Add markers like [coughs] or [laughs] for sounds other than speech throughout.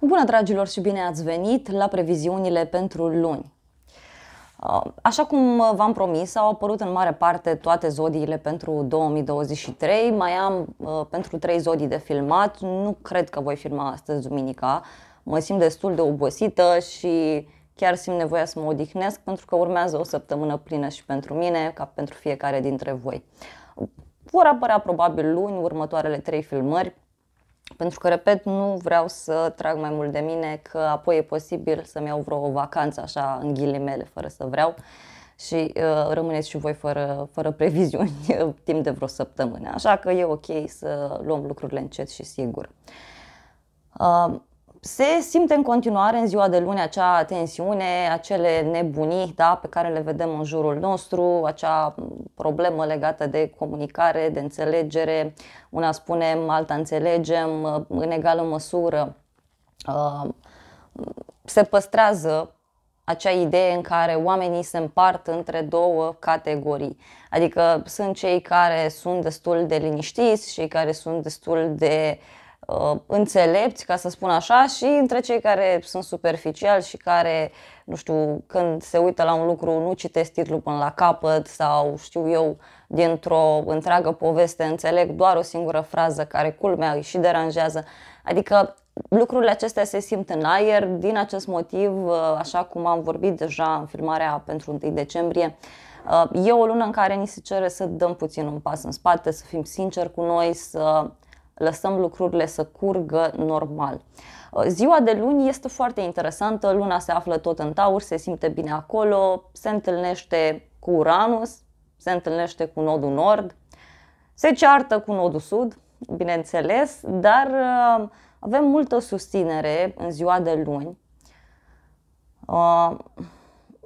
Bună dragilor și bine ați venit la previziunile pentru luni. Uh, așa cum v-am promis, au apărut în mare parte toate zodiile pentru 2023. Mai am uh, pentru 3 zodii de filmat. Nu cred că voi filma astăzi duminica. Mă simt destul de obosită și chiar simt nevoia să mă odihnesc pentru că urmează o săptămână plină și pentru mine, ca pentru fiecare dintre voi. Vor apărea probabil luni următoarele trei filmări pentru că, repet, nu vreau să trag mai mult de mine, că apoi e posibil să-mi iau vreo vacanță așa în ghilimele, fără să vreau și uh, rămâneți și voi fără, fără previziuni [laughs] timp de vreo săptămână. Așa că e ok să luăm lucrurile încet și sigur. Uh, se simte în continuare în ziua de luni acea tensiune, acele nebunii da, pe care le vedem în jurul nostru, acea problemă legată de comunicare, de înțelegere, una spunem, alta înțelegem, în egală măsură. Uh, se păstrează acea idee în care oamenii se împart între două categorii. Adică sunt cei care sunt destul de liniștiți, cei care sunt destul de uh, uh, înțelepți, ca să spun așa, și între cei care sunt superficiali și care, nu știu, când se uită la un lucru, nu citesc titlul până la capăt sau știu eu, dintr-o întreagă poveste înțeleg doar o singură frază care culmea îi și deranjează. Adică lucrurile acestea se simt în aer. Din acest motiv, uh, așa cum am vorbit deja în filmarea pentru 1 decembrie, uh, e o lună în care ni se cere să dăm puțin un pas în spate, să fim sinceri cu noi, să lăsăm lucrurile să curgă normal. Uh, ziua de luni este foarte interesantă, luna se află tot în taur, se simte bine acolo, se întâlnește cu Uranus, se întâlnește cu nodul nord, se ceartă cu nodul sud, bineînțeles, dar uh, avem multă susținere în ziua de luni. Uh,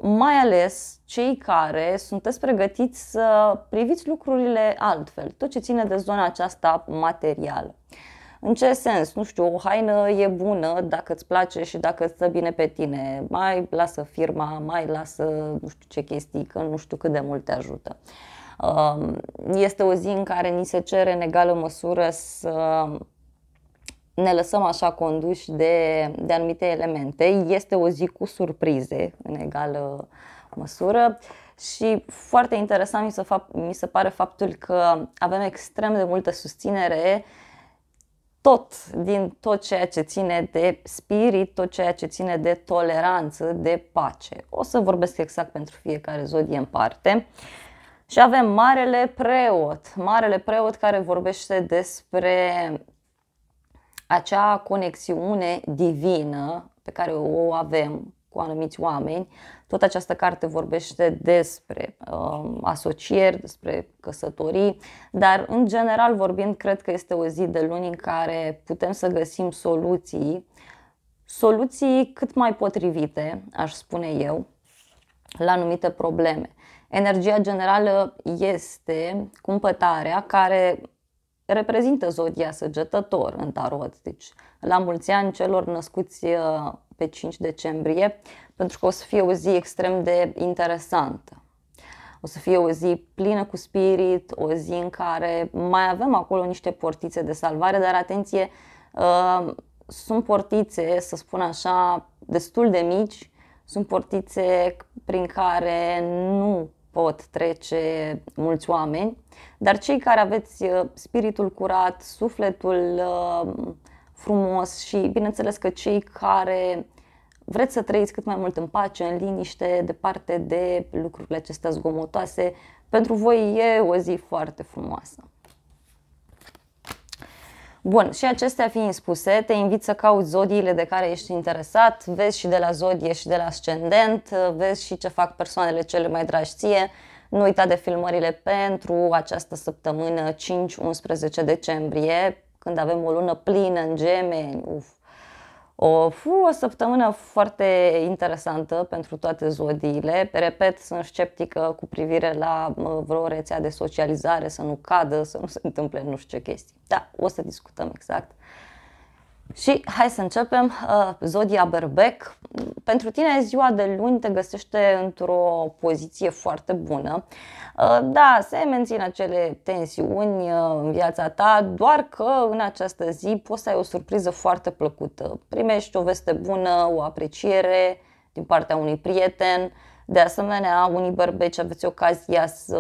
mai ales cei care sunteți pregătiți să priviți lucrurile altfel, tot ce ține de zona aceasta materială. În ce sens? Nu știu, o haină e bună dacă îți place și dacă îți stă bine pe tine. Mai lasă firma, mai lasă nu știu ce chestii, că nu știu cât de mult te ajută. Um, este o zi în care ni se cere în egală măsură să ne lăsăm așa conduși de, de anumite elemente. Este o zi cu surprize în egală măsură și foarte interesant mi se, fa- mi se pare faptul că avem extrem de multă susținere tot din tot ceea ce ține de spirit, tot ceea ce ține de toleranță, de pace. O să vorbesc exact pentru fiecare zodie în parte. Și avem Marele Preot, Marele Preot care vorbește despre acea conexiune divină pe care o avem cu anumiți oameni. Tot această carte vorbește despre uh, asocieri, despre căsătorii, dar în general vorbind, cred că este o zi de luni în care putem să găsim soluții, soluții cât mai potrivite, aș spune eu, la anumite probleme. Energia generală este cumpătarea care reprezintă zodia săgetător în tarot. Deci, la mulți ani celor născuți uh, pe 5 decembrie, pentru că o să fie o zi extrem de interesantă. O să fie o zi plină cu spirit, o zi în care mai avem acolo niște portițe de salvare, dar atenție, uh, sunt portițe, să spun așa, destul de mici, sunt portițe prin care nu pot trece mulți oameni, dar cei care aveți uh, spiritul curat, sufletul uh, frumos și bineînțeles că cei care vreți să trăiți cât mai mult în pace, în liniște, departe de lucrurile acestea zgomotoase, pentru voi e o zi foarte frumoasă. Bun, și acestea fiind spuse, te invit să cauți zodiile de care ești interesat, vezi și de la zodie și de la ascendent, vezi și ce fac persoanele cele mai dragi ție. Nu uita de filmările pentru această săptămână 5-11 decembrie, când avem o lună plină în gemeni, uf, o, fu, o săptămână foarte interesantă pentru toate zodiile. Repet, sunt sceptică cu privire la vreo rețea de socializare, să nu cadă, să nu se întâmple nu știu ce chestii. Da, o să discutăm exact. Și hai să începem. Uh, Zodia Berbec, pentru tine ziua de luni te găsește într-o poziție foarte bună. Uh, da, se mențin acele tensiuni uh, în viața ta, doar că în această zi poți să ai o surpriză foarte plăcută. Primești o veste bună, o apreciere din partea unui prieten. De asemenea, unii bărbeci aveți ocazia să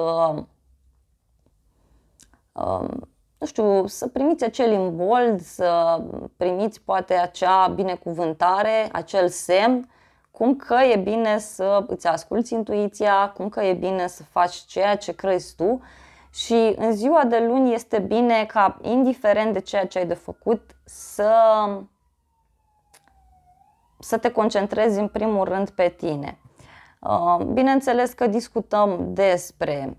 um, nu știu, să primiți acel imbold, să primiți poate acea binecuvântare, acel semn, cum că e bine să îți asculți intuiția, cum că e bine să faci ceea ce crezi tu și în ziua de luni este bine ca, indiferent de ceea ce ai de făcut, să, să te concentrezi în primul rând pe tine. Uh, bineînțeles că discutăm despre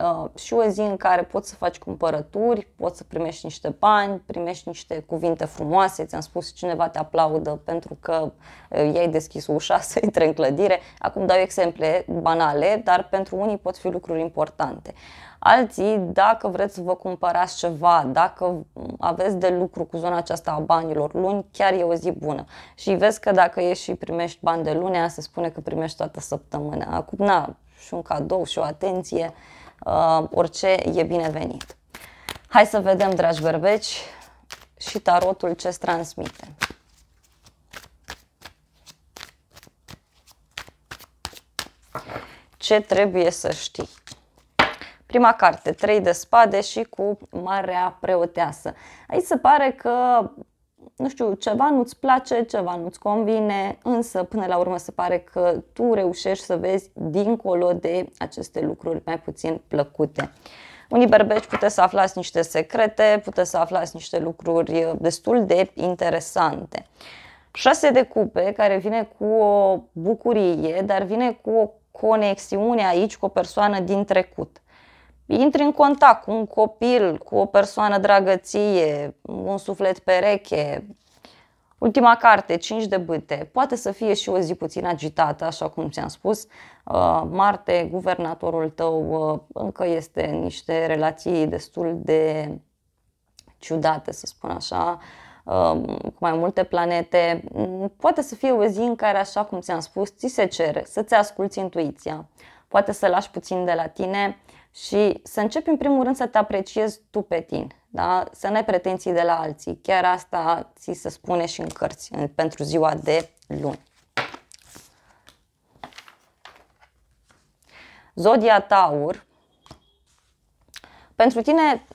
Uh, și o zi în care poți să faci cumpărături, poți să primești niște bani, primești niște cuvinte frumoase, ți-am spus cineva te aplaudă pentru că uh, i-ai deschis ușa [laughs] să intre în clădire. Acum dau exemple banale, dar pentru unii pot fi lucruri importante. Alții, dacă vreți să vă cumpărați ceva, dacă aveți de lucru cu zona aceasta a banilor luni, chiar e o zi bună. Și vezi că dacă ieși și primești bani de lunea, se spune că primești toată săptămâna. Acum, na, și un cadou și o atenție. Uh, Uh, orice e binevenit. Hai să vedem, dragi berbeci, și tarotul ce transmite. Ce trebuie să știi? Prima carte, trei de spade și cu Marea Preoteasă. Aici se pare că nu știu, ceva nu-ți place, ceva nu-ți convine, însă până la urmă se pare că tu reușești să vezi dincolo de aceste lucruri mai puțin plăcute. Unii berbeci puteți să aflați niște secrete, puteți să aflați niște lucruri uh, destul de interesante. Șase de cupe care vine cu o bucurie, dar vine cu o conexiune aici cu o persoană din trecut intri în contact cu un copil, cu o persoană dragăție, un suflet pereche. Ultima carte, 5 de bâte, poate să fie și o zi puțin agitată, așa cum ți-am spus. Uh, Marte, guvernatorul tău, uh, încă este niște relații destul de ciudate, să spun așa, uh, cu mai multe planete. Poate să fie o zi în care, așa cum ți-am spus, ți se cere să-ți asculți intuiția, poate să lași puțin de la tine, și să începi în primul rând să te apreciezi tu pe tine, da? să n-ai pretenții de la alții. Chiar asta ți se spune și în cărți pentru ziua de luni. Zodia Taur, pentru tine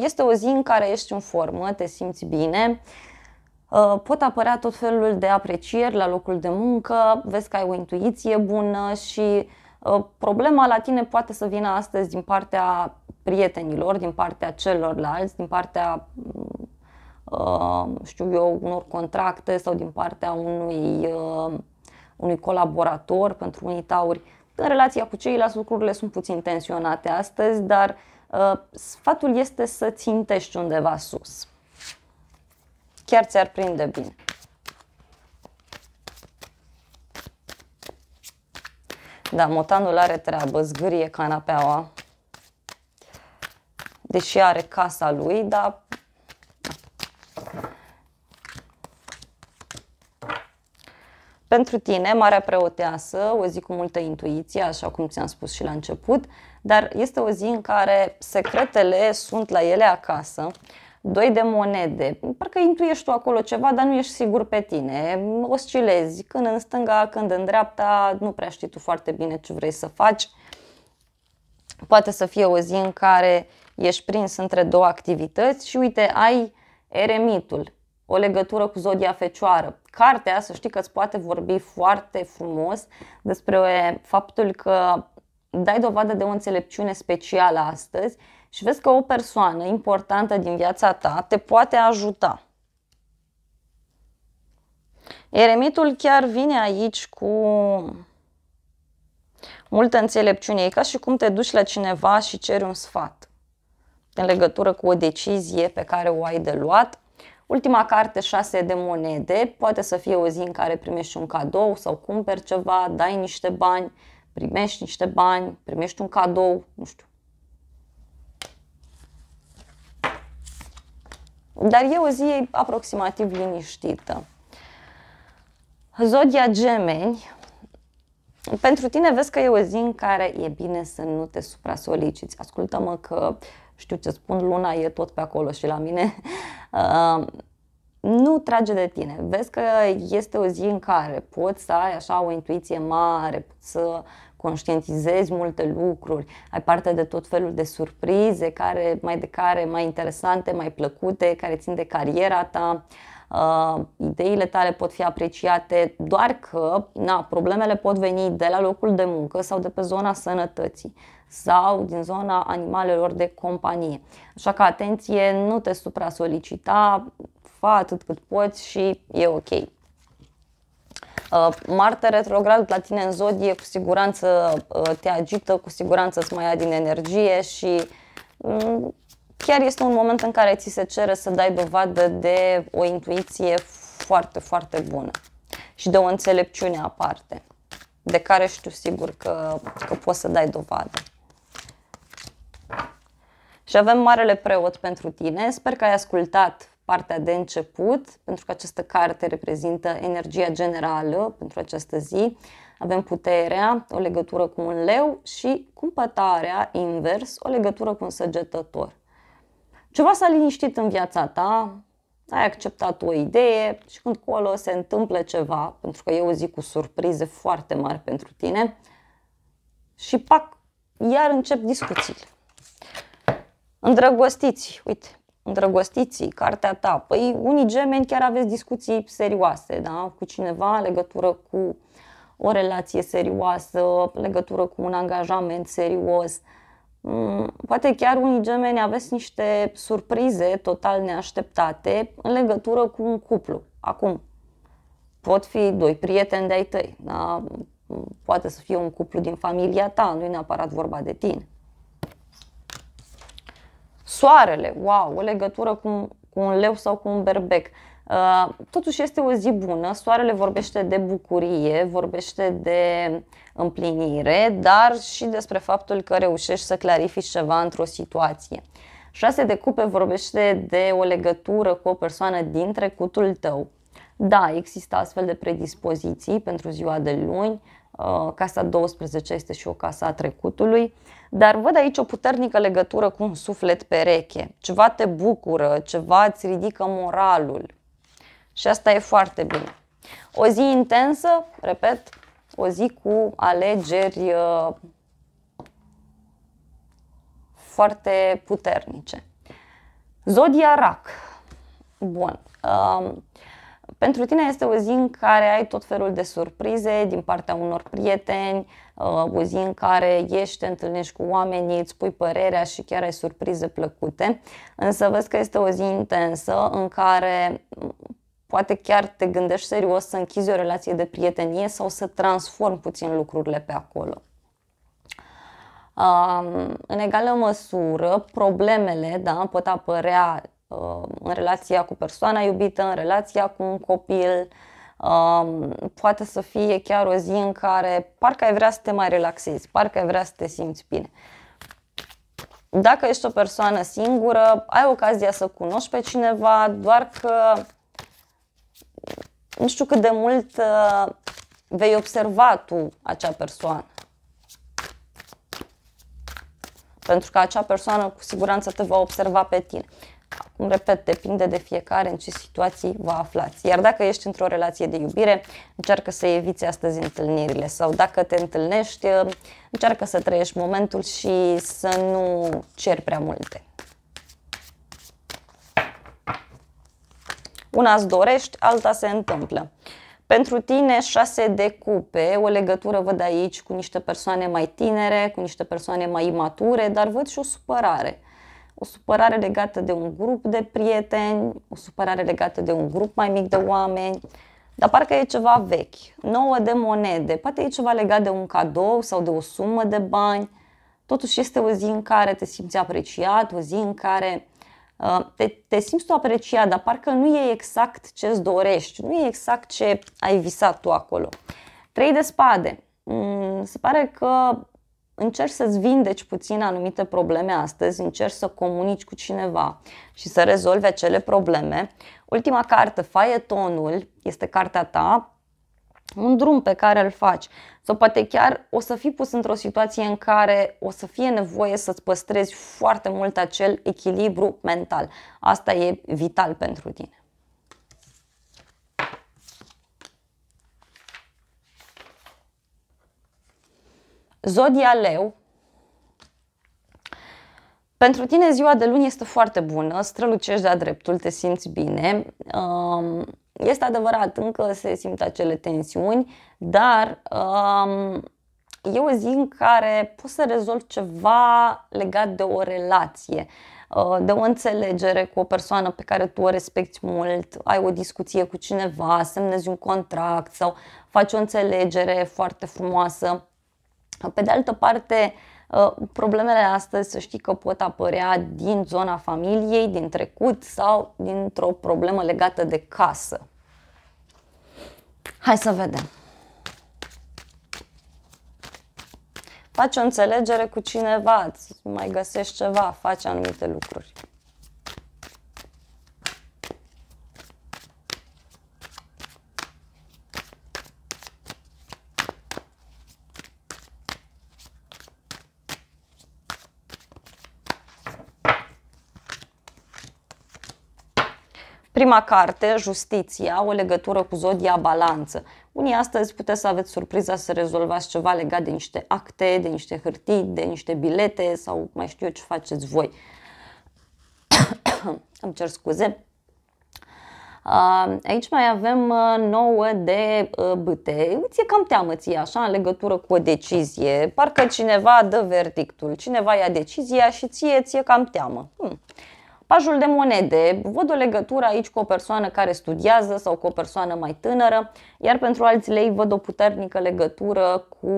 este o zi în care ești în formă, te simți bine, uh, pot apărea tot felul de aprecieri la locul de muncă, vezi că ai o intuiție bună și Uh, problema la tine poate să vină astăzi din partea prietenilor, din partea celorlalți, din partea uh, știu eu, unor contracte sau din partea unui, uh, unui colaborator pentru unii tauri. În relația cu ceilalți lucrurile sunt puțin tensionate astăzi, dar sfatul este să țintești undeva sus. Chiar ți-ar prinde bine. Da, motanul are treabă, zgârie canapeaua. Deși are casa lui, dar... Pentru tine, Marea Preoteasă, o zi cu multă intuiție, așa cum ți-am spus și la început, dar este o zi în care secretele sunt la ele acasă, doi de monede. Parcă intuiești tu acolo ceva, dar nu ești sigur pe tine. Oscilezi când în stânga, când în dreapta, nu prea știi tu foarte bine ce vrei să faci. Poate să fie o zi în care ești prins între două activități și uite, ai eremitul, o legătură cu zodia fecioară. Cartea, să știi că îți poate vorbi foarte frumos despre faptul că dai dovadă de o înțelepciune specială astăzi și vezi că o persoană importantă din viața ta te poate ajuta. Eremitul chiar vine aici cu multă înțelepciune. E ca și cum te duci la cineva și ceri un sfat în legătură cu o decizie pe care o ai de luat. Ultima carte, 6 de monede, poate să fie o zi în care primești un cadou sau cumperi ceva, dai niște bani, primești niște bani, primești un cadou, nu știu, Dar e o zi aproximativ liniștită. Zodia gemeni, pentru tine vezi că e o zi în care e bine să nu te supra-soliciți. Ascultă-mă că știu ce spun, luna e tot pe acolo și la mine. [laughs] Uh, nu trage de tine. Vezi că este o zi în care poți să ai așa o intuiție mare, să conștientizezi multe lucruri, ai parte de tot felul de surprize, care, mai de care, mai interesante, mai plăcute, care țin de cariera ta, uh, ideile tale pot fi apreciate, doar că na, problemele pot veni de la locul de muncă sau de pe zona sănătății sau din zona animalelor de companie. Așa că atenție, nu te supra solicita, fa atât cât poți și e ok. Uh, Marte retrograd la tine în zodie cu siguranță uh, te agită, cu siguranță îți mai ia din energie și mm, chiar este un moment în care ți se cere să dai dovadă de o intuiție foarte, foarte bună și de o înțelepciune aparte, de care știu sigur că, că poți să dai dovadă. Și avem Marele Preot pentru tine. Sper că ai ascultat partea de început, pentru că această carte reprezintă energia generală pentru această zi. Avem puterea, o legătură cu un leu și cumpătarea, invers, o legătură cu un săgetător. Ceva s-a liniștit în viața ta, ai acceptat o idee și când colo se întâmplă ceva, pentru că e o zi cu surprize foarte mari pentru tine, și pac, iar încep discuțiile. Îndrăgostiți, uite, îndrăgostiții, cartea ta. Păi unii gemeni chiar aveți discuții serioase da? cu cineva în legătură cu o relație serioasă, legătură cu un angajament serios. Mm, poate chiar unii gemeni aveți niște surprize total neașteptate în legătură cu un cuplu. Acum, pot fi doi prieteni de-ai tăi, da? poate să fie un cuplu din familia ta, nu e neapărat vorba de tine soarele, wow, o legătură cu, cu un leu sau cu un berbec. Uh, totuși este o zi bună, soarele vorbește de bucurie, vorbește de împlinire, dar și despre faptul că reușești să clarifici ceva într-o situație. 6 de cupe vorbește de o legătură cu o persoană din trecutul tău. Da, există astfel de predispoziții pentru ziua de luni, Uh, casa 12 este și o casă a trecutului, dar văd aici o puternică legătură cu un suflet pereche. Ceva te bucură, ceva îți ridică moralul. Și asta e foarte bine. O zi intensă, repet, o zi cu alegeri uh, foarte puternice. Zodia Rac. Bun. Um, pentru tine este o zi în care ai tot felul de surprize din partea unor prieteni, uh, o zi în care ieși, te întâlnești cu oamenii, îți pui părerea și chiar ai surprize plăcute, însă văd că este o zi intensă în care mm, poate chiar te gândești serios să închizi o relație de prietenie sau să transform puțin lucrurile pe acolo. Um, în egală măsură, problemele da, pot apărea Um, în relația cu persoana iubită, în relația cu un copil. Um, poate să fie chiar o zi în care parcă ai vrea să te mai relaxezi, parcă ai vrea să te simți bine. Dacă ești o persoană singură, ai ocazia să cunoști pe cineva, doar că nu știu cât de mult uh, vei observa tu acea persoană. Pentru că acea persoană cu siguranță te va observa pe tine repet, depinde de fiecare în ce situații vă aflați. Iar dacă ești într-o relație de iubire, încearcă să eviți astăzi întâlnirile sau dacă te întâlnești, uh, încearcă să trăiești momentul și să nu ceri prea multe. Una îți dorești, alta se întâmplă. Pentru tine, șase de cupe, o legătură văd aici cu niște persoane mai tinere, cu niște persoane mai imature, dar văd și o supărare o supărare legată de un grup de prieteni, o supărare legată de un grup mai mic de oameni, dar parcă e ceva vechi, nouă de monede, poate e ceva legat de un cadou sau de o sumă de bani. Totuși este o zi în care te simți apreciat, o zi în care uh, te, te simți tu apreciat, dar parcă nu e exact ce îți dorești, nu e exact ce ai visat tu acolo. Trei de spade. Mm, se pare că încerci să-ți vindeci puțin anumite probleme astăzi, încerci să comunici cu cineva și să rezolvi acele probleme. Ultima carte, Faietonul, este cartea ta, un drum pe care îl faci sau poate chiar o să fii pus într-o situație în care o să fie nevoie să-ți păstrezi foarte mult acel echilibru mental. Asta e vital pentru tine. Zodia Leu, pentru tine ziua de luni este foarte bună, strălucești de-a dreptul, te simți bine. Um, este adevărat, încă se simt acele tensiuni, dar um, e o zi în care poți să rezolvi ceva legat de o relație, uh, de o înțelegere cu o persoană pe care tu o respecti mult, ai o discuție cu cineva, semnezi un contract sau faci o înțelegere foarte frumoasă pe de altă parte, uh, problemele astăzi să știi că pot apărea din zona familiei, din trecut sau dintr-o problemă legată de casă. Hai să vedem. Faci o înțelegere cu cineva, mai găsești ceva, faci anumite lucruri. Prima carte, Justiția, o legătură cu zodia balanță. Unii astăzi puteți să aveți surpriza să rezolvați ceva legat de niște acte, de niște hârtii, de niște bilete sau mai știu eu ce faceți voi. [coughs] Îmi cer scuze. Aici mai avem nouă de băte. Îți e cam teamă ție așa în legătură cu o decizie. Parcă cineva dă verdictul, cineva ia decizia și ție ți-e cam teamă. Hmm. Ajul de monede. Văd o legătură aici cu o persoană care studiază sau cu o persoană mai tânără, iar pentru alți lei văd o puternică legătură cu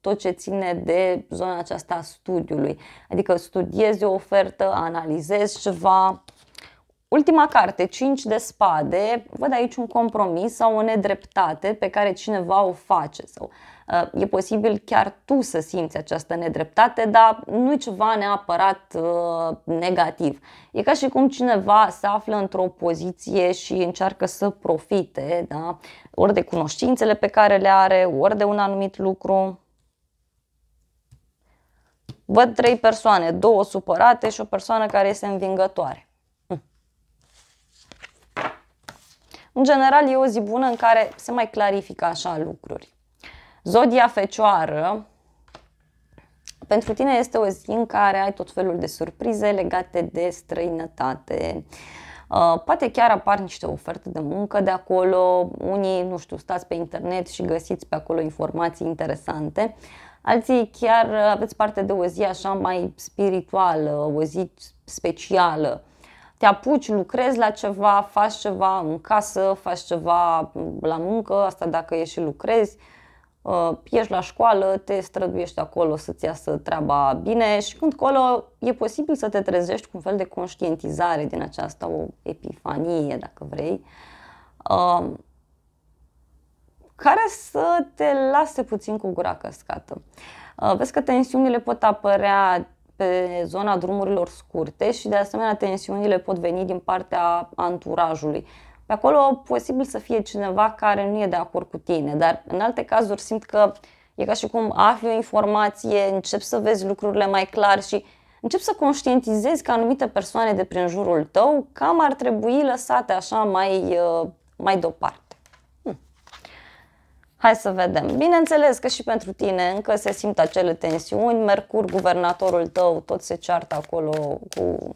tot ce ține de zona aceasta a studiului. Adică studiezi o ofertă, analizezi ceva, Ultima carte, 5 de spade, văd aici un compromis sau o nedreptate pe care cineva o face sau Uh, e posibil chiar tu să simți această nedreptate, dar nu e ceva neapărat uh, negativ. E ca și cum cineva se află într-o poziție și încearcă să profite, da? ori de cunoștințele pe care le are, ori de un anumit lucru. Văd trei persoane, două supărate și o persoană care este învingătoare. Hm. În general, e o zi bună în care se mai clarifică așa lucruri. Zodia Fecioară, pentru tine este o zi în care ai tot felul de surprize legate de străinătate. Uh, poate chiar apar niște oferte de muncă de acolo, unii, nu știu, stați pe internet și găsiți pe acolo informații interesante. Alții chiar uh, aveți parte de o zi așa mai spirituală, o zi specială. Te apuci, lucrezi la ceva, faci ceva în casă, faci ceva la muncă, asta dacă ești și lucrezi Uh, ieși la școală, te străduiești acolo să-ți iasă treaba bine și când colo e posibil să te trezești cu un fel de conștientizare din aceasta, o epifanie, dacă vrei, uh, care să te lase puțin cu gura căscată. Uh, vezi că tensiunile pot apărea pe zona drumurilor scurte și de asemenea tensiunile pot veni din partea anturajului. Pe acolo posibil să fie cineva care nu e de acord cu tine, dar în alte cazuri simt că e ca și cum afli o informație, încep să vezi lucrurile mai clar și încep să conștientizezi că anumite persoane de prin jurul tău cam ar trebui lăsate așa mai, uh, mai deoparte. Hmm. Hai să vedem. Bineînțeles că și pentru tine încă se simt acele tensiuni. Mercur, guvernatorul tău, tot se ceartă acolo cu mm,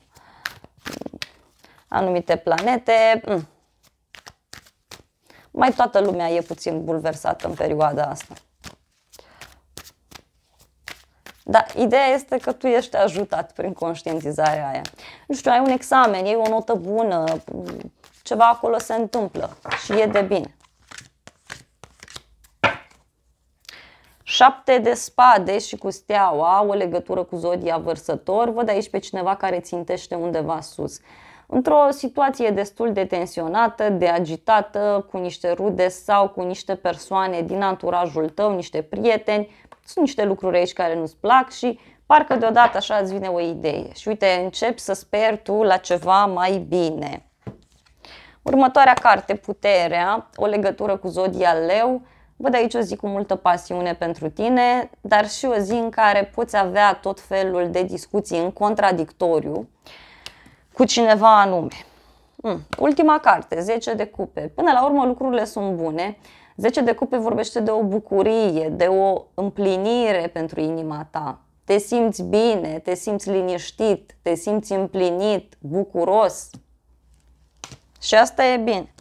anumite planete. Hmm mai toată lumea e puțin bulversată în perioada asta. Dar ideea este că tu ești ajutat prin conștientizarea aia. Nu știu, ai un examen, e o notă bună, ceva acolo se întâmplă și e de bine. Șapte de spade și cu steaua au o legătură cu zodia vărsător. Văd aici pe cineva care țintește undeva sus. Uh, într-o situație destul de tensionată, de agitată, cu niște rude sau cu niște persoane din anturajul tău, niște prieteni. Sunt niște lucruri aici care nu-ți plac și parcă deodată așa îți vine o idee și uite, începi să speri tu la ceva mai bine. Următoarea carte, Puterea, o legătură cu Zodia Leu, Văd aici o zi cu multă pasiune pentru tine, dar și o zi în care poți avea tot felul de discuții în contradictoriu cu cineva anume. Mm. Ultima carte, 10 de cupe. Până la urmă lucrurile sunt bune. 10 de cupe vorbește de o bucurie, de o împlinire pentru inima ta. Te simți bine, te simți liniștit, te simți împlinit, bucuros. Și asta e bine.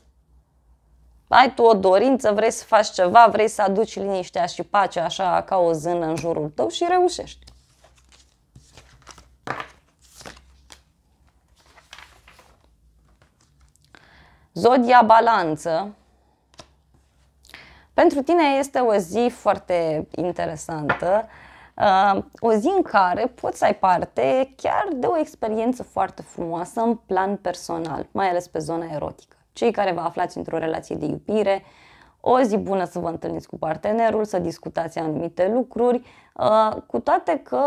Ai tu o dorință, vrei să faci ceva, vrei să aduci liniștea și pacea așa ca o zână în jurul tău și reușești. Zodia Balanță. Pentru tine este o zi foarte interesantă, uh, o zi în care poți să ai parte chiar de o experiență foarte frumoasă în plan personal, mai ales pe zona erotică. Cei care vă aflați într-o relație de iubire, o zi bună să vă întâlniți cu partenerul, să discutați anumite lucruri, uh, cu toate că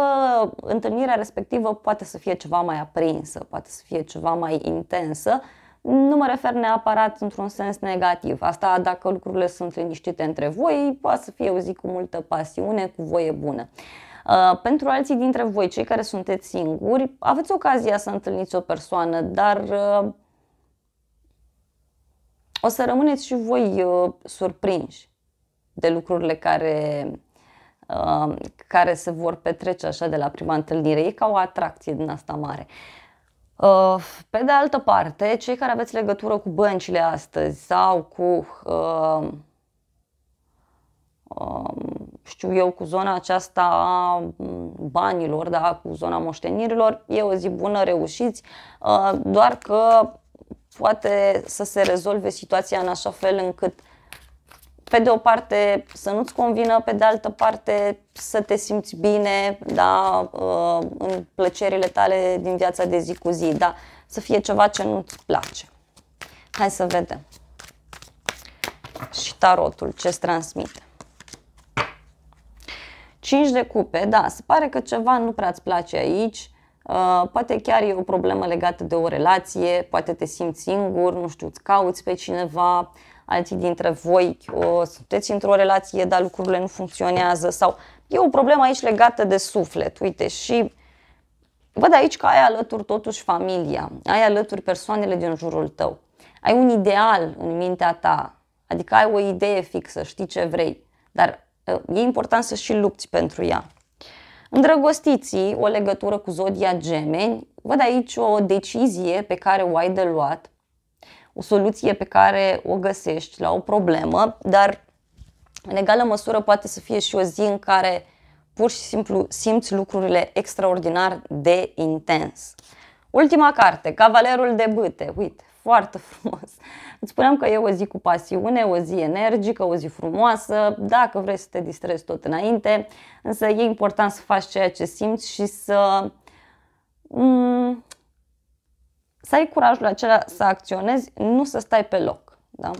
întâlnirea respectivă poate să fie ceva mai aprinsă, poate să fie ceva mai intensă, nu mă refer neapărat într-un sens negativ. Asta dacă lucrurile sunt liniștite între voi, poate să fie o zi cu multă pasiune, cu voie bună. Uh, pentru alții dintre voi, cei care sunteți singuri, aveți ocazia să întâlniți o persoană, dar uh, o să rămâneți și voi uh, surprinși de lucrurile care, uh, care se vor petrece așa de la prima întâlnire. E ca o atracție din asta mare. Uh, pe de altă parte, cei care aveți legătură cu băncile astăzi sau cu, uh, uh, știu eu, cu zona aceasta a banilor, da, cu zona moștenirilor, e o zi bună, reușiți, uh, doar că poate să se rezolve situația în așa fel încât uh, pe de o parte să nu-ți convină, pe de altă parte să te simți bine da, uh, în plăcerile tale din viața de zi cu zi, dar să fie ceva ce nu-ți place. Hai să vedem. Și tarotul ce-ți transmite. 5 de cupe, da, se pare că ceva nu prea-ți place aici, Uh, poate chiar e o problemă legată de o relație, poate te simți singur, nu știu, îți cauți pe cineva, alții dintre voi sunteți într-o relație, dar lucrurile nu funcționează sau e o problemă aici legată de suflet, uite, și văd aici că ai alături totuși familia, ai alături persoanele din jurul tău, ai un ideal în mintea ta, adică ai o idee fixă, știi ce vrei, dar ă, e important să și lupți pentru ea. Îndrăgostiții, o legătură cu zodia gemeni, văd aici o decizie pe care o ai de luat o soluție pe care o găsești la o problemă, dar în egală măsură poate să fie și o zi în care pur și simplu simți lucrurile extraordinar de intens. Ultima carte, Cavalerul de Bâte, uite, foarte [laughs] frumos. Îți spuneam că e o zi cu pasiune, o zi energică, o zi frumoasă, dacă vrei să te distrezi tot înainte, însă e important să faci ceea ce simți și să mm, să ai curajul acela să acționezi, nu să stai pe loc. Da?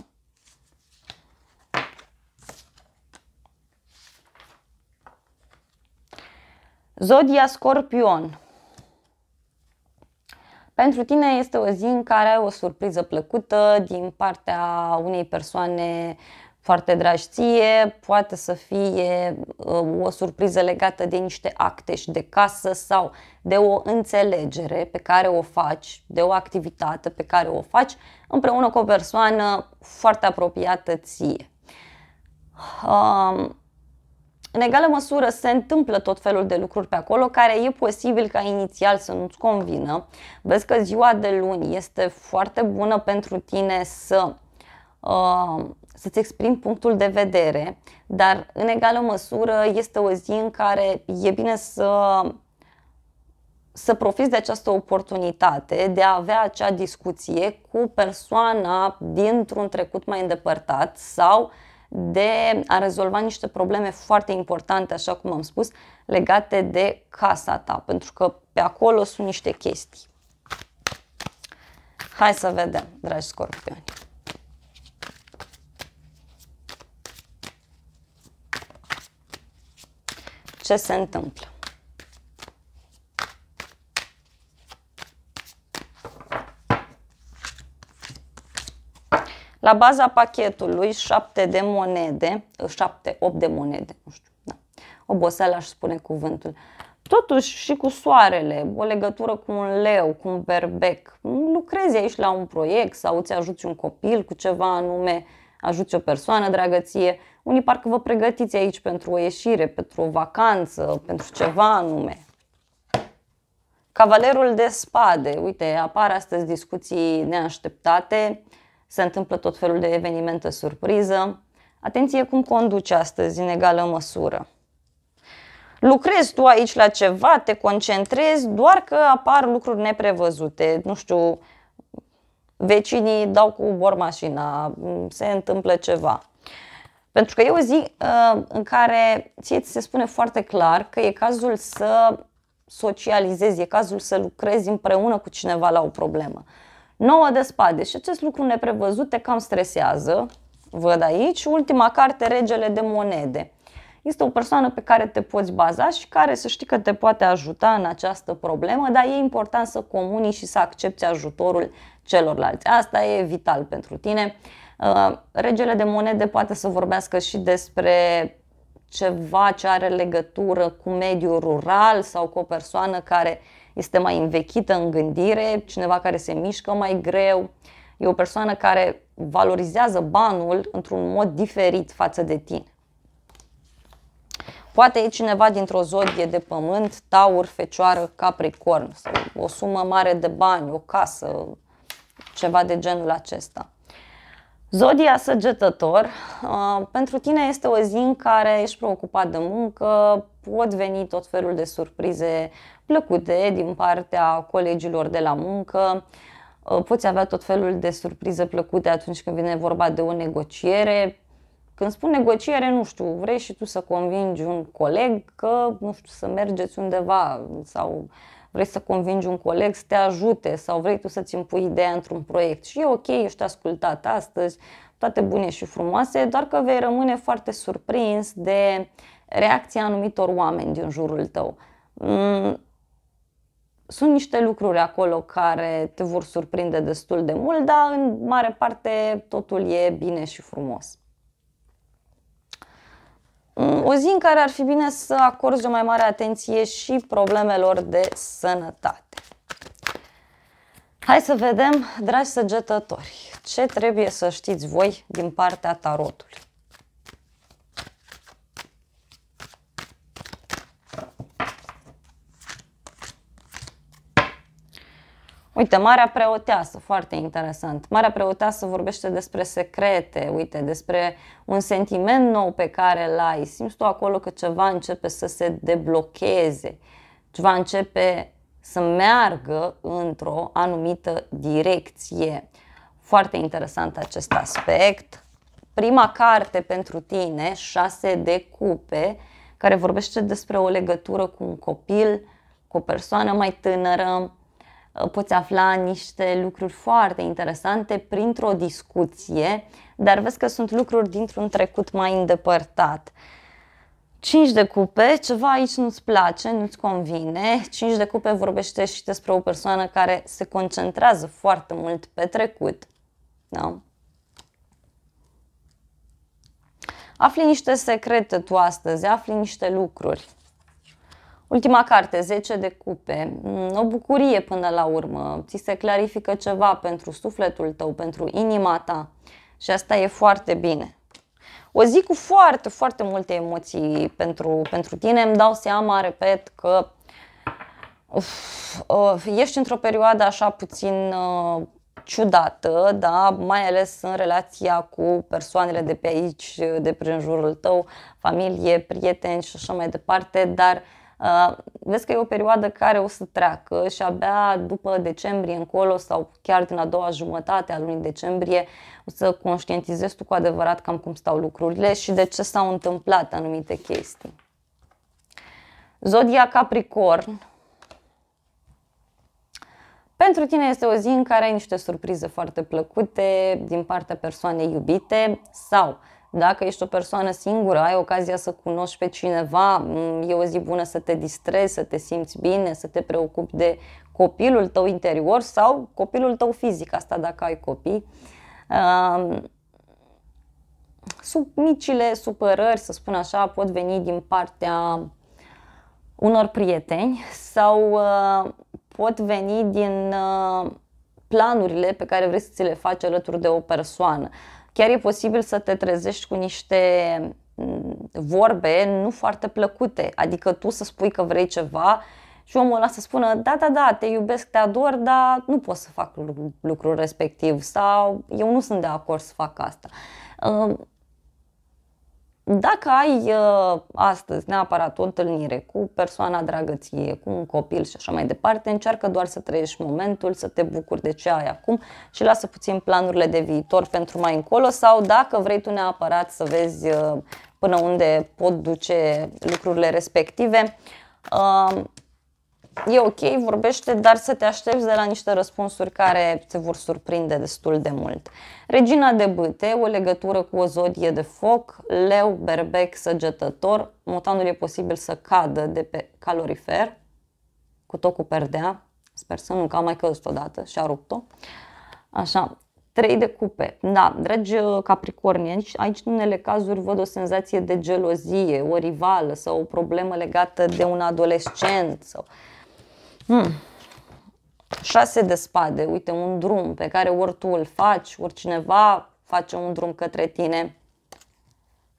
Zodia Scorpion. Pentru tine este o zi în care ai o surpriză plăcută din partea unei persoane uh, foarte dragi ție, poate să fie uh, o surpriză legată de niște acte și de casă sau de o înțelegere pe care o faci, de o activitate pe care o faci împreună cu o persoană foarte apropiată ție. Um, în egală măsură se întâmplă tot felul de lucruri pe acolo care e posibil ca inițial să nu-ți convină. Vezi că ziua de luni este foarte bună pentru tine să uh, să-ți exprimi punctul de vedere, dar în egală măsură este o zi în care e bine să să profiți de această oportunitate de a avea acea discuție cu persoana dintr-un trecut mai îndepărtat sau de a rezolva niște probleme foarte importante, așa cum am spus, legate de casa ta, pentru că pe acolo sunt niște chestii. Hai să vedem, dragi scorpioni. ce se întâmplă. La baza pachetului 7 de monede, 7, ă, 8 de monede, nu știu, da. oboseala aș spune cuvântul. Totuși și cu soarele, o legătură cu un leu, cu un berbec, lucrezi aici la un proiect sau îți ajuți un copil cu ceva anume, ajuți o persoană dragăție, unii parcă vă pregătiți aici pentru o ieșire, pentru o vacanță, pentru ceva anume. Cavalerul de spade, uite, apar astăzi discuții neașteptate, se întâmplă tot felul de evenimente surpriză. Atenție cum conduci astăzi în egală măsură. Lucrezi tu aici la ceva, te concentrezi, doar că apar lucruri neprevăzute. Nu știu, vecinii dau cu bormașina, se întâmplă ceva. Pentru că e o zi uh, în care ție ți se spune foarte clar că e cazul să socializezi, e cazul să lucrezi împreună cu cineva la o problemă. Nouă de spade și acest lucru neprevăzut te cam stresează. Văd aici ultima carte, Regele de monede. Este o persoană pe care te poți baza și care să știi că te poate ajuta în această problemă, dar e important să comunici și să accepti ajutorul celorlalți. Asta e vital pentru tine. Uh, Uh, regele de monede poate să vorbească și despre ceva ce are legătură cu mediul rural sau cu o persoană care este mai învechită în gândire, cineva care se mișcă mai greu, e o persoană care valorizează banul într-un mod diferit față de tine. Poate e cineva dintr-o zodie de pământ, taur, fecioară, capricorn, sau o sumă mare de bani, o casă, ceva de genul acesta. Zodia săgetător, uh, pentru tine este o zi în care ești preocupat de muncă, pot veni tot felul de surprize plăcute din partea colegilor de la muncă, uh, poți avea tot felul de surprize plăcute atunci când vine vorba de o negociere. Când spun negociere, nu știu, vrei și tu să convingi un coleg că, nu știu, să mergeți undeva sau uh, vrei să convingi un coleg să te ajute sau vrei tu să-ți impui ideea într-un proiect și e ok, ești ascultat astăzi, toate bune și frumoase, doar că vei rămâne foarte surprins de reacția anumitor oameni din jurul tău. Mm, sunt niște lucruri acolo care te vor surprinde destul de mult, dar în mare parte totul e bine și frumos o zi în care ar fi bine să acorzi o mai mare atenție și problemelor de sănătate. Hai să vedem, dragi săgetători, ce trebuie să știți voi din partea tarotului. Uite, Marea Preoteasă, foarte interesant. Marea Preoteasă vorbește despre secrete, uite, despre un sentiment nou pe care îl ai. Simți tu acolo că ceva începe să se deblocheze, ceva începe să meargă într-o anumită direcție. Foarte interesant acest aspect. Prima carte pentru tine, 6 de cupe, care vorbește despre o legătură cu un copil, cu o persoană mai tânără, Uh, poți afla niște lucruri foarte interesante printr-o discuție, dar vezi că sunt lucruri dintr-un trecut mai îndepărtat. 5 de cupe, ceva aici nu-ți place, nu-ți convine. 5 de cupe vorbește și despre o persoană care se concentrează foarte mult pe trecut. Da? Afli niște secrete tu astăzi, afli niște lucruri. Ultima carte, 10 de cupe, mm, o bucurie până la urmă, ți se clarifică ceva pentru sufletul tău, pentru inima ta și asta e foarte bine. O zi cu foarte, foarte multe emoții pentru, pentru tine, îmi dau seama, repet, că uf, uh, ești într-o perioadă așa puțin uh, ciudată, da? mai ales în relația cu persoanele de pe aici, de prin jurul tău, familie, prieteni și așa mai departe, dar uh, Uh, vezi că e o perioadă care o să treacă și abia după decembrie încolo sau chiar din a doua jumătate a lunii decembrie o să conștientizezi tu cu adevărat cam cum stau lucrurile și de ce s-au întâmplat anumite chestii. Zodia Capricorn pentru tine este o zi în care ai niște surprize foarte plăcute din partea persoanei iubite sau uh, dacă ești o persoană singură, ai ocazia să cunoști pe cineva, mm, e o zi bună să te distrezi, să te simți bine, să te preocupi de copilul tău interior sau copilul tău fizic, asta dacă ai copii. Sub micile supărări, să spun așa, pot veni din partea unor prieteni sau uh, pot veni din uh, planurile pe care vrei să ți le faci alături de o persoană chiar e posibil să te trezești cu niște mm, vorbe nu foarte plăcute. Adică tu să spui că vrei ceva și omul ăla să spună, da, da, da, te iubesc, te ador, dar nu pot să fac lucrul respectiv sau eu nu sunt de acord să fac asta dacă ai uh, astăzi neapărat o întâlnire cu persoana dragă cu un copil și așa mai departe, încearcă doar să trăiești momentul, să te bucuri de ce ai acum și lasă puțin planurile de viitor pentru mai încolo sau dacă vrei tu neapărat să vezi uh, până unde pot duce lucrurile respective, uh, e ok, vorbește, dar să te aștepți de la niște răspunsuri care te vor surprinde destul de mult. Regina de băte, o legătură cu o zodie de foc, leu, berbec, săgetător, motanul e posibil să cadă de pe calorifer, cu tot cu perdea, sper să nu, că am mai căzut odată și a rupt-o. Așa, Trei de cupe. Da, dragi uh, capricornieni, aici în unele cazuri văd o senzație de gelozie, o rivală sau o problemă legată de un adolescent sau Mm. Șase de spade, uite, un drum pe care ori tu îl faci, ori cineva face un drum către tine.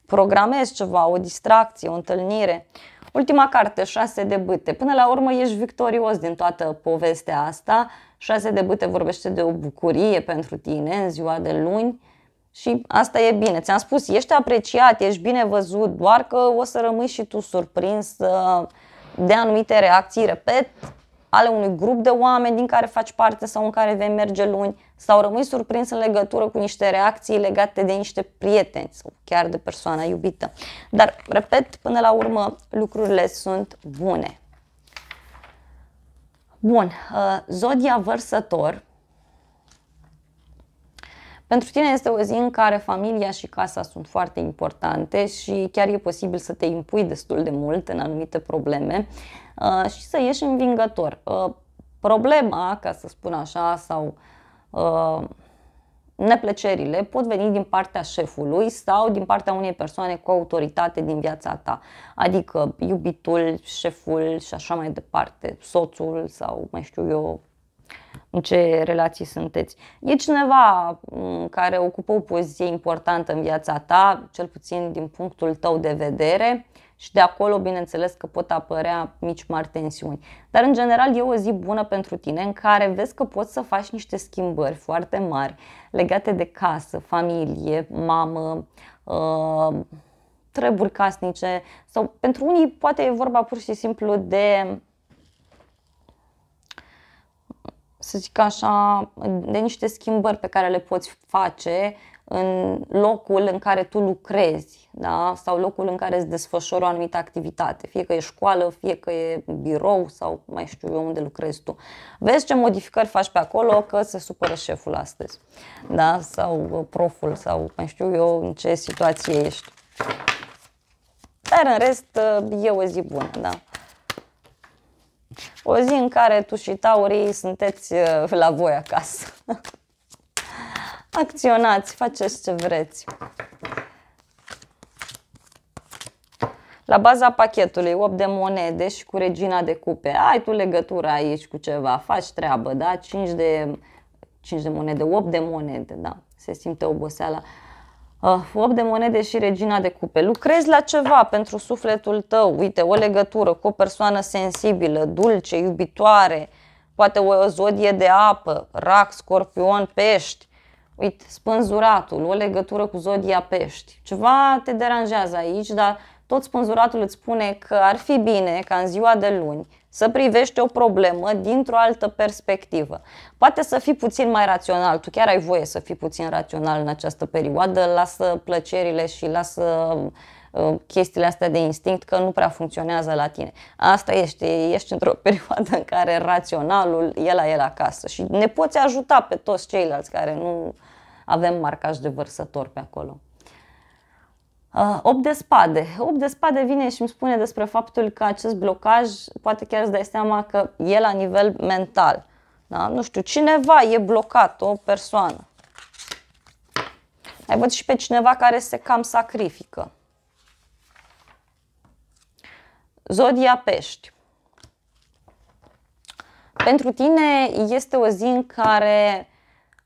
Programezi ceva, o distracție, o întâlnire. Ultima carte, șase de bâte. Până la urmă ești victorios din toată povestea asta. Șase de bâte vorbește de o bucurie pentru tine în ziua de luni și asta e bine. Ți-am spus, ești apreciat, ești bine văzut, doar că o să rămâi și tu surprins uh, de anumite reacții, repet, ale unui grup de oameni din care faci parte sau în care vei merge luni sau rămâi surprins în legătură cu niște reacții legate de niște prieteni sau chiar de persoana iubită. Dar, repet, până la urmă lucrurile sunt bune. Bun, uh, zodia vărsător pentru tine este o zi în care familia și casa sunt foarte importante și chiar e posibil să te impui destul de mult în anumite probleme uh, și să ieși învingător. Uh, problema, ca să spun așa, sau uh, neplăcerile pot veni din partea șefului sau din partea unei persoane cu autoritate din viața ta, adică iubitul, șeful și așa mai departe, soțul sau mai știu eu, în ce relații sunteți. E cineva mm, care ocupă o poziție importantă în viața ta, cel puțin din punctul tău de vedere și de acolo, bineînțeles, că pot apărea mici mari tensiuni. Dar, în general, e o zi bună pentru tine în care vezi că poți să faci niște schimbări foarte mari legate de casă, familie, mamă, uh, treburi casnice sau pentru unii poate e vorba pur și simplu de să zic așa, de niște schimbări pe care le poți face în locul în care tu lucrezi da? sau locul în care îți desfășori o anumită activitate, fie că e școală, fie că e birou sau mai știu eu unde lucrezi tu. Vezi ce modificări faci pe acolo că se supără șeful astăzi da? sau uh, proful sau mai știu eu în ce situație ești. Dar în rest uh, e o zi bună, da. O zi în care tu și taurii sunteți uh, la voi acasă. Acționați, faceți ce vreți. La baza pachetului, 8 de monede și cu regina de cupe. Ai tu legătura aici cu ceva, faci treabă, da? 5 de, 5 de monede, 8 de monede, da? Se simte oboseala. Uh, ah, 8 de monede și regina de cupe. Lucrezi la ceva pentru sufletul tău, uite, o legătură cu o persoană sensibilă, dulce, iubitoare, poate o zodie de apă, rac, scorpion, pești, uite, spânzuratul, o legătură cu zodia pești. Ceva te deranjează aici, dar tot spânzuratul îți spune că ar fi bine ca în ziua de luni să privești o problemă dintr-o altă perspectivă. Poate să fii puțin mai rațional, tu chiar ai voie să fii puțin rațional în această perioadă, lasă plăcerile și lasă uh, chestiile astea de instinct că nu prea funcționează la tine. Asta ești, ești într-o [laughs] perioadă în care raționalul e la el acasă și ne poți ajuta pe toți ceilalți care nu avem marcaj de vărsător pe acolo. 8 uh, de spade. 8 de spade vine și îmi spune despre faptul că acest blocaj, poate chiar îți dai seama că e la nivel mental. Da? Nu știu, cineva e blocat, o persoană. Ai văzut și pe cineva care se cam sacrifică. Zodia Pești. Pentru tine este o zi în care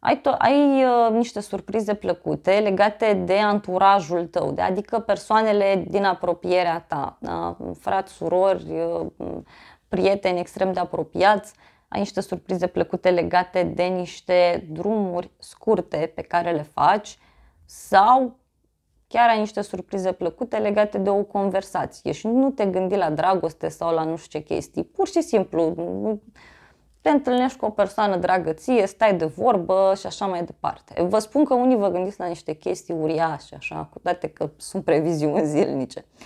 ai, to- ai uh, niște surprize plăcute legate de anturajul tău, de, adică persoanele din apropierea ta, da? frați, surori, uh, prieteni extrem de apropiați, ai niște surprize plăcute legate de niște drumuri scurte pe care le faci sau chiar ai niște surprize plăcute legate de o conversație și nu te gândi la dragoste sau la nu știu ce chestii, pur și simplu te întâlnești cu o persoană dragă ție, stai de vorbă și așa mai departe. Vă spun că unii vă gândiți la niște chestii uriașe, așa, cu toate că sunt previziuni zilnice. Uh,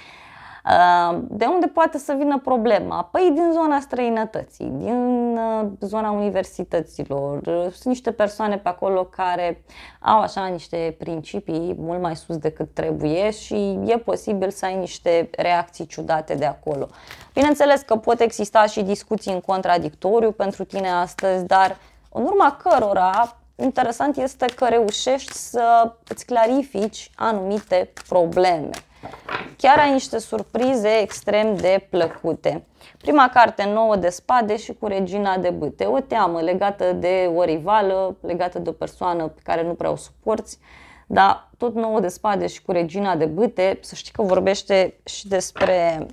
Uh, de unde poate să vină problema? Păi din zona străinătății, din uh, zona universităților. Uh, sunt niște persoane pe acolo care au așa niște principii mult mai sus decât trebuie și e posibil să ai niște reacții ciudate de acolo. Bineînțeles că pot exista și discuții în contradictoriu pentru tine astăzi, dar în urma cărora interesant este că reușești să îți clarifici anumite probleme. Chiar ai niște surprize extrem de plăcute. Prima carte nouă de spade și cu regina de bâte. O teamă legată de o rivală, legată de o persoană pe care nu prea o suporți, dar tot nouă de spade și cu regina de bâte, să știi că vorbește și despre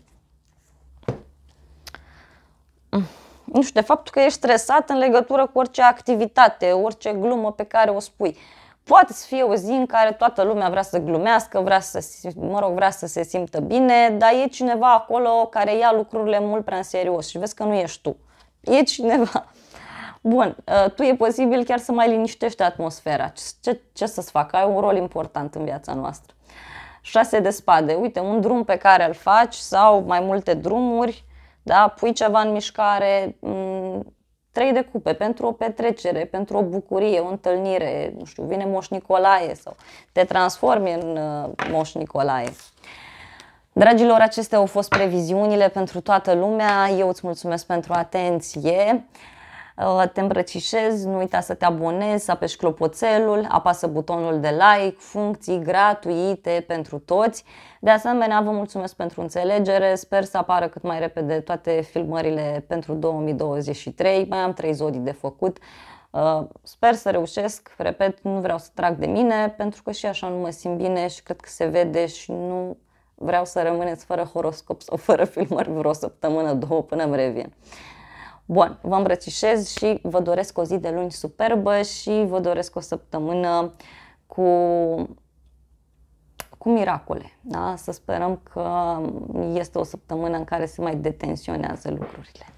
mm, nu știu, de faptul că ești stresat în legătură cu orice activitate, orice glumă pe care o spui poate să fie o zi în care toată lumea vrea să glumească, vrea să, mă rog, vrea să se simtă bine, dar e cineva acolo care ia lucrurile mult prea în serios și vezi că nu ești tu. E cineva. Bun, ă, tu e posibil chiar să mai liniștești atmosfera. Ce, ce să-ți facă? Ai un rol important în viața noastră. 6 de spade. Uite, un drum pe care îl faci sau mai multe drumuri, da? pui ceva în mișcare, trei de cupe pentru o petrecere, pentru o bucurie, o întâlnire, nu știu, vine Moș Nicolae sau te transformi în uh, Moș Nicolae. Dragilor, acestea au fost previziunile pentru toată lumea. Eu îți mulțumesc pentru atenție te îmbrățișez, nu uita să te abonezi, să apeși clopoțelul, apasă butonul de like, funcții gratuite pentru toți. De asemenea, vă mulțumesc pentru înțelegere, sper să apară cât mai repede toate filmările pentru 2023, mai am 3 zodii de făcut. Ă, sper să reușesc, repet, nu vreau să trag de mine pentru că și așa nu mă simt bine și cred că se vede și nu vreau să rămâneți fără horoscop sau fără filmări vreo săptămână, două până îmi revin. Bun, vă îmbrățișez și vă doresc o zi de luni superbă și vă doresc o săptămână cu, cu miracole. Da? Să sperăm că este o săptămână în care se mai detensionează lucrurile.